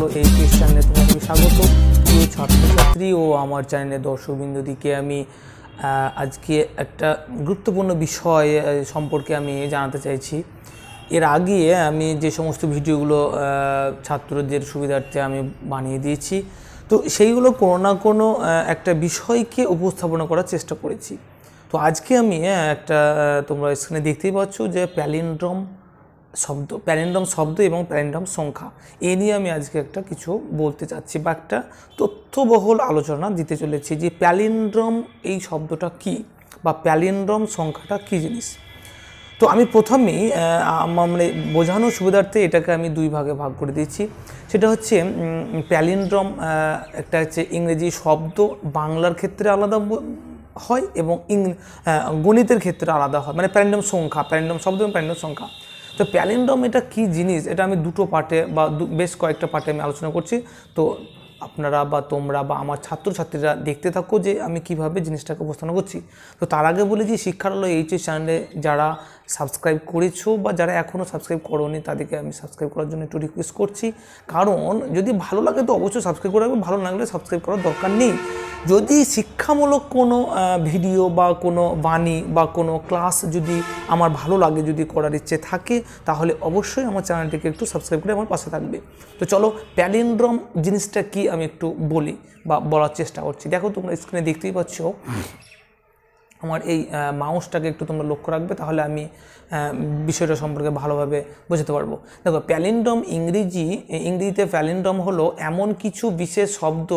হলো এই কেস চ্যানেলে তোমাকে স্বাগত প্রিয় ছাত্রছাত্রী ও আমার চ্যানেলের দিকে আমি আজকে একটা গুরুত্বপূর্ণ বিষয় সম্পর্কে আমি জানাতে চাইছি এর আগে আমি যে সমস্ত ভিডিওগুলো ছাত্রদের সুবিধার্থে আমি বানিয়ে দিয়েছি তো সেইগুলো কোনো না কোনো একটা বিষয়কে উপস্থাপনা করার চেষ্টা করেছি তো আজকে আমি একটা তোমরা স্ক্রিনে দেখতেই পাচ্ছ যে প্যালিন্ড্রম শব্দ প্যারেন্ডম শব্দ এবং প্যারেন্ডম সংখ্যা এ নিয়ে আমি আজকে একটা কিছু বলতে চাচ্ছি বা একটা তথ্যবহুল আলোচনা দিতে চলেছি যে প্যালিন্ড্রম এই শব্দটা কি বা প্যালিন্ড্রম সংখ্যাটা কি জিনিস তো আমি প্রথমেই মানে বোঝানোর সুবিধার্থে এটাকে আমি দুই ভাগে ভাগ করে দিয়েছি সেটা হচ্ছে প্যালিন্ড্রম একটা হচ্ছে ইংরেজি শব্দ বাংলার ক্ষেত্রে আলাদা হয় এবং ইং গণিতের ক্ষেত্রে আলাদা হয় মানে প্যান্ডম সংখ্যা প্যান্ডম শব্দ এবং প্যান্ডম সংখ্যা তো প্যালিন্ড্রোম এটা কি জিনিস এটা আমি দুটো পার্টে বা বেশ কয়েকটা পার্টে আমি আলোচনা করছি তো আপনারা বা তোমরা বা আমার ছাত্রছাত্রীরা দেখতে থাকো যে আমি কিভাবে জিনিসটাকে উপস্থাপনা করছি তো তার আগে বলে যে শিক্ষার আলো এইচএস চ্যানেলে যারা সাবস্ক্রাইব করেছো বা যারা এখনও সাবস্ক্রাইব করোনি তাদেরকে আমি সাবস্ক্রাইব করার জন্য একটু রিকোয়েস্ট করছি কারণ যদি ভালো লাগে তো অবশ্যই সাবস্ক্রাইব করা ভালো না লাগলে সাবস্ক্রাইব করার দরকার নেই যদি শিক্ষামূলক কোনো ভিডিও বা কোনো বাণী বা কোনো ক্লাস যদি আমার ভালো লাগে যদি করার ইচ্ছে থাকে তাহলে অবশ্যই আমার চ্যানেলটিকে একটু সাবস্ক্রাইব করে আমার পাশে থাকবে তো চলো প্যালিন্ড্রম জিনিসটা কি আমি একটু বলি বা বলার চেষ্টা করছি দেখো তোমরা স্ক্রিনে দেখতেই পাচ্ছ আমার এই মাউসটাকে একটু তোমরা লক্ষ্য রাখবে তাহলে আমি বিষয়টা সম্পর্কে ভালোভাবে বোঝাতে পারবো দেখো প্যালিন্ডম ইংরেজি ইংরেজিতে প্যালিন্ডম হলো এমন কিছু বিশেষ শব্দ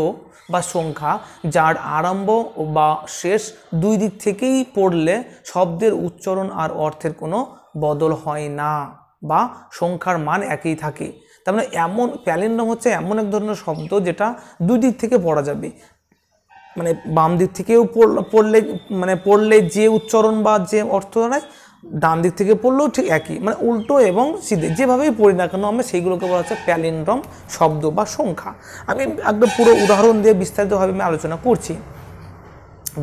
বা সংখ্যা যার আরম্ভ বা শেষ দুই দিক থেকেই পড়লে শব্দের উচ্চারণ আর অর্থের কোনো বদল হয় না বা সংখ্যার মান একই থাকে তার মানে এমন প্যালিন্ডম হচ্ছে এমন এক ধরনের শব্দ যেটা দুই দিক থেকে পড়া যাবে মানে বাম দিক থেকেও পড়লে মানে পড়লে যে উচ্চারণ বা যে অর্থ দাঁড়ায় ডান দিক থেকে পড়লেও ঠিক একই মানে উল্টো এবং সিধে যেভাবেই পড়ি না কেন আমরা সেইগুলোকে বলা হচ্ছে প্যালিনড্রম শব্দ বা সংখ্যা আমি একটা পুরো উদাহরণ দিয়ে বিস্তারিতভাবে আমি আলোচনা করছি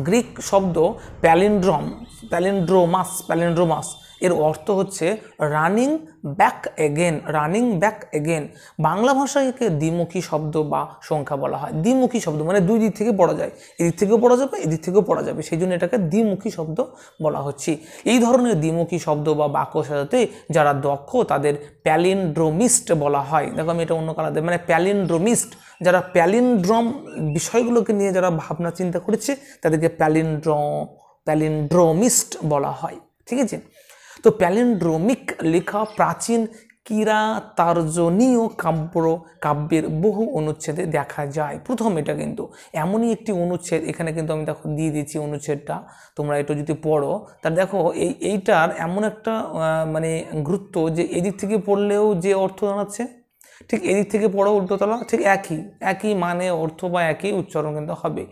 গ্রিক শব্দ প্যালিনড্রম প্যালিনড্রোমাস প্যালিনড্রোমাস এর অর্থ হচ্ছে running back again running back again Bangla ভাষাকে দ্বিমুখী শব্দ বা সংখ্যা বলা হয় দ্বিমুখী শব্দ মানে দুই দিক থেকে পড়া যায় এদিক থেকেও পড়া যাবে এদিক থেকেও পড়া যাবে সেই জন্য এটাকে দ্বিমুখী শব্দ বলা হচ্ছে এই ধরনের দ্বিমুখী শব্দ বা বাক্য সাজাতে যারা দক্ষ তাদের প্যালিনড্রোমিস্ট বলা হয় দেখো আমি এটা অন্য কালাতে মানে প্যালিনড্রোমিস্ট যারা প্যালিনড্রম বিষয়গুলোকে নিয়ে যারা ভাবনা চিন্তা করেছে তাদেরকে প্যালিনড্র প্যালিনড্রোমিস্ট বলা হয় ঠিক আছে তো প্যালেন্ড্রোমিক লেখা প্রাচীন কিরা তার্জনীয় কাব্য কাব্যের বহু অনুচ্ছেদে দেখা যায় প্রথম এটা কিন্তু এমনই একটি অনুচ্ছেদ এখানে কিন্তু আমি দেখো দিয়ে দিচ্ছি অনুচ্ছেদটা তোমরা এটা যদি পড়ো তার দেখো এই এইটার এমন একটা মানে গুরুত্ব যে এদিক থেকে পড়লেও যে অর্থ জানাচ্ছে ঠিক এদিক থেকে পড়ো উল্টোতলা ঠিক একই একই মানে অর্থ বা একই উচ্চারণ কিন্তু হবে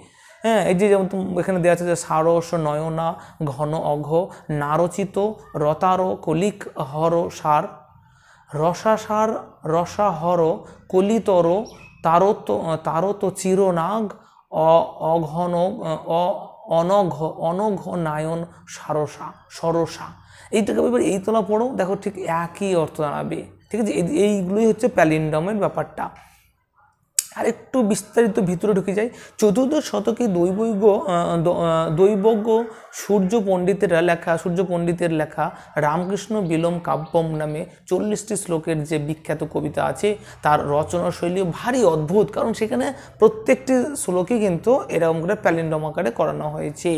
হ্যাঁ এই যে যেমন এখানে দেওয়া আছে যে সারস নয়না ঘন অঘ নারচিত রতার কলিক হর সার রসাসার রসাহর কলিতর তারত তারত চিরনাগ অঘন অ অনঘ অনঘ নায়ন সারসা সরসা এইটাকে ব্যাপার এই তোলা পড়ো দেখো ঠিক একই অর্থ দাঁড়াবে ঠিক আছে এইগুলোই হচ্ছে প্যালিন্ডমের ব্যাপারটা আর একটু বিস্তারিত ভিতরে ঢুকে যাই চতুর্দশ শতকে দৈবজ্ঞ দৈবজ্ঞ সূর্য পণ্ডিতেরা লেখা সূর্য পণ্ডিতের লেখা রামকৃষ্ণ বিলম কাব্যম নামে চল্লিশটি শ্লোকের যে বিখ্যাত কবিতা আছে তার রচনা শৈলী ভারী অদ্ভুত কারণ সেখানে প্রত্যেকটি শ্লোকই কিন্তু এরকম করে প্যালিন্ডম আকারে করানো হয়েছে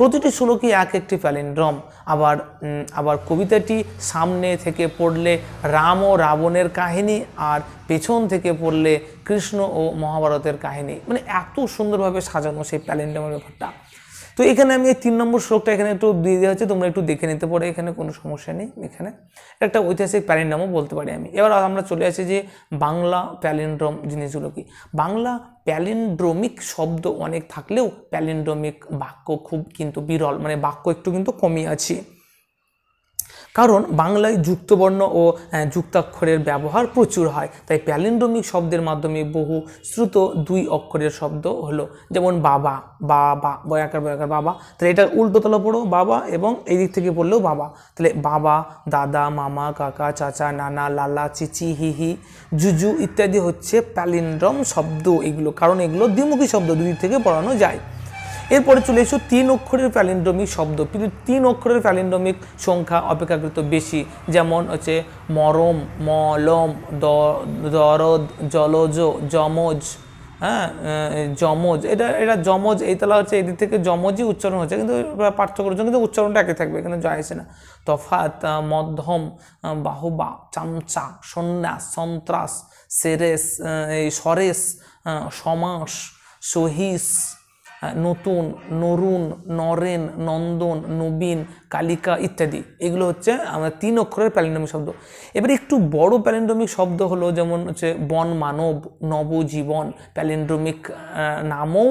প্রতিটি শ্লোকই এক একটি প্যালিন্ড্রম আবার আবার কবিতাটি সামনে থেকে পড়লে রাম ও রাবণের কাহিনী আর পেছন থেকে পড়লে কৃষ্ণ ও মহাভারতের কাহিনী মানে এত সুন্দরভাবে সাজানো সেই প্যালিন্ড্রমের ব্যাপারটা তো এখানে আমি এই তিন নম্বর শ্লোকটা এখানে একটু দিয়ে দেওয়া হচ্ছে তোমরা একটু দেখে নিতে পারো এখানে কোনো সমস্যা নেই এখানে একটা ঐতিহাসিক প্যালিনড্রমও বলতে পারি আমি এবার আমরা চলে আসি যে বাংলা প্যালিন্ড্রম জিনিসগুলো কি বাংলা প্যালিন্ড্রমিক শব্দ অনেক থাকলেও প্যালিন্ড্রমিক বাক্য খুব কিন্তু বিরল মানে বাক্য একটু কিন্তু কমই আছে কারণ বাংলায় যুক্তবর্ণ ও যুক্তাক্ষরের ব্যবহার প্রচুর হয় তাই প্যালিন্ড্রমিক শব্দের মাধ্যমে বহু শ্রুত দুই অক্ষরের শব্দ হলো যেমন বাবা বাবা বয়াকার বয়াকার বাবা তাহলে এটা উল্টোতলা পড়ো বাবা এবং এই দিক থেকে পড়লেও বাবা তাহলে বাবা দাদা মামা কাকা চাচা নানা লালা চিচি হিহি জুজু ইত্যাদি হচ্ছে প্যালিন্ড্রম শব্দ এগুলো কারণ এগুলো দ্বিমুখী শব্দ দুই দিক থেকে পড়ানো যায় এরপরে চলে এসো তিন অক্ষরের প্যালিন্ড্রমিক শব্দ কিন্তু তিন অক্ষরের প্যালিন্ড্রমিক সংখ্যা অপেক্ষাকৃত বেশি যেমন হচ্ছে মরম মলম দরদ জলজ যমজ হ্যাঁ যমজ এটা এটা যমজ এইতলা হচ্ছে এদিক থেকে যমজই উচ্চারণ হচ্ছে কিন্তু পার্থক্য জন্য কিন্তু উচ্চারণটা একই থাকবে এখানে যায় আসে না তফাত মধ্যম বাহুবা চামচা সন্ন্যাস সন্ত্রাস সেরেস সরেস সমাস সহিস হ্যাঁ, নতুন নরুণ নরেন নন্দন নবীন কালিকা ইত্যাদি এগুলো হচ্ছে আমাদের তিন অক্ষরের প্যালেন্ডমিক শব্দ এবার একটু বড় প্যালিন্ডমিক শব্দ হলো যেমন হচ্ছে বন মানব নবজীবন প্যালিন্ড্রোমিক নামও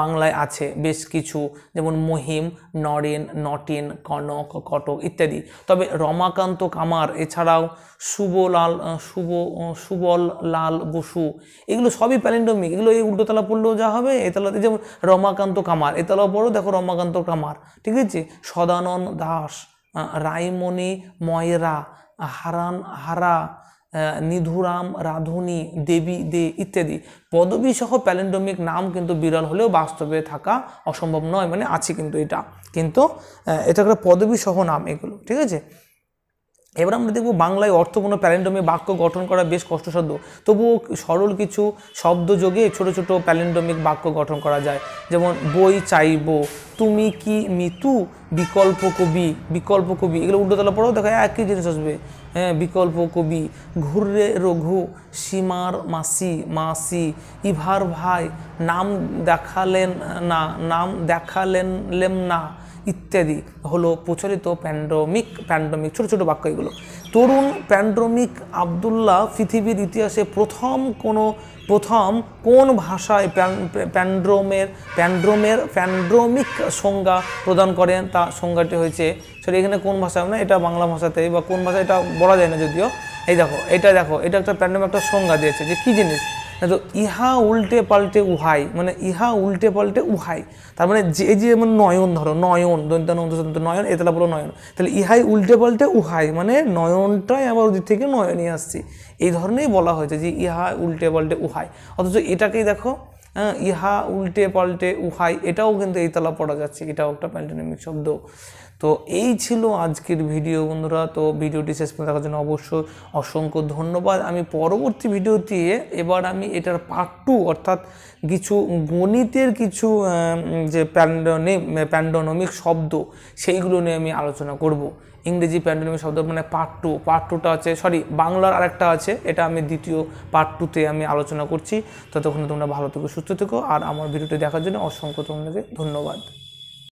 বাংলায় আছে বেশ কিছু যেমন মহিম নরেন নটেন কনক কটক ইত্যাদি তবে রমাকান্ত কামার এছাড়াও শুভলাল শুভ সুবল লাল বসু এগুলো সবই প্যালেন্ডমিক এগুলো এই উল্টোতলা পড়লেও যা হবে এতলাতে যেমন রমাকান্ত কামার এতলা পড়ো দেখো রমাকান্ত কামার ঠিক আছে সদানন দাস রায়মণি ময়রা হারান হারা নিধুরাম রাধুনী দেবী দে ইত্যাদি পদবী সহ প্যালেন্ডমিক নাম কিন্তু বিরল হলেও বাস্তবে থাকা অসম্ভব নয় মানে আছে কিন্তু এটা কিন্তু এটা একটা পদবী সহ নাম এগুলো ঠিক আছে এবার আমরা দেখব বাংলায় অর্থপূর্ণ প্যালেন্ডমে বাক্য গঠন করা বেশ কষ্টসাধ্য তবুও সরল কিছু শব্দ যোগে ছোট ছোট প্যালেন্ডমিক বাক্য গঠন করা যায় যেমন বই চাইব তুমি কি মিতু বিকল্প কবি বিকল্প কবি এগুলো উল্টোতলা পড়েও দেখা একই জিনিস আসবে হ্যাঁ, বিকল্প কবি ঘুরে রঘু সীমার মাসি মাসি ইভার ভাই নাম দেখালেন না নাম দেখালেন লেম না ইত্যাদি হলো প্রচলিত প্যান্ডমিক প্যান্ডমিক ছোটো ছোটো বাক্য এগুলো তরুণ প্যান্ড্রমিক আবদুল্লাহ পৃথিবীর ইতিহাসে প্রথম কোনো প্রথম কোন ভাষায় প্যান্ড্রোমের প্যান্ড্রোমের প্যান্ড্রোমিক সংজ্ঞা প্রদান করেন তা সংজ্ঞাটি হয়েছে সেটা এখানে কোন ভাষা না এটা বাংলা ভাষাতেই বা কোন ভাষা এটা বলা যায় না যদিও এই দেখো এটা দেখো এটা একটা প্যান্ড্রোমিক একটা সংজ্ঞা দিয়েছে যে কী জিনিস তো ইহা উল্টে পাল্টে উহাই মানে ইহা উল্টে পাল্টে উহাই তার মানে যে যে যেমন নয়ন ধরো নয়ন দন্ত নয়ন এতলা পুরো নয়ন তাহলে ইহাই উল্টে পাল্টে উহাই মানে নয়নটাই আবার ওদিক থেকে নয়নই আসছি এই ধরনেরই বলা হয়েছে যে ইহা উল্টে পাল্টে উহাই অথচ এটাকেই দেখো হ্যাঁ, ইহা উল্টে পাল্টে উহাই এটাও কিন্তু এই তালা পড়া যাচ্ছে এটাও একটা প্যান্টোনিমিক শব্দ তো এই ছিল আজকের ভিডিও বন্ধুরা তো ভিডিওটি শেষ পর্যন্ত দেখার জন্য অবশ্যই অসংখ্য ধন্যবাদ আমি পরবর্তী ভিডিওতে এবার আমি এটার পার্ট টু অর্থাৎ কিছু গণিতের কিছু যে প্যান্ডনে প্যান্ডোনমিক শব্দ সেইগুলো নিয়ে আমি আলোচনা করব ইংরেজি প্যান্ডেমিক শব্দ মানে পার্ট টু পার্ট টুটা আছে সরি বাংলার আরেকটা আছে এটা আমি দ্বিতীয় পার্ট টুতে আমি আলোচনা করছি ততক্ষণে তোমরা ভালো থেকো সুস্থ থেকো আর আমার ভিডিওটি দেখার জন্য অসংখ্য তোমাদেরকে ধন্যবাদ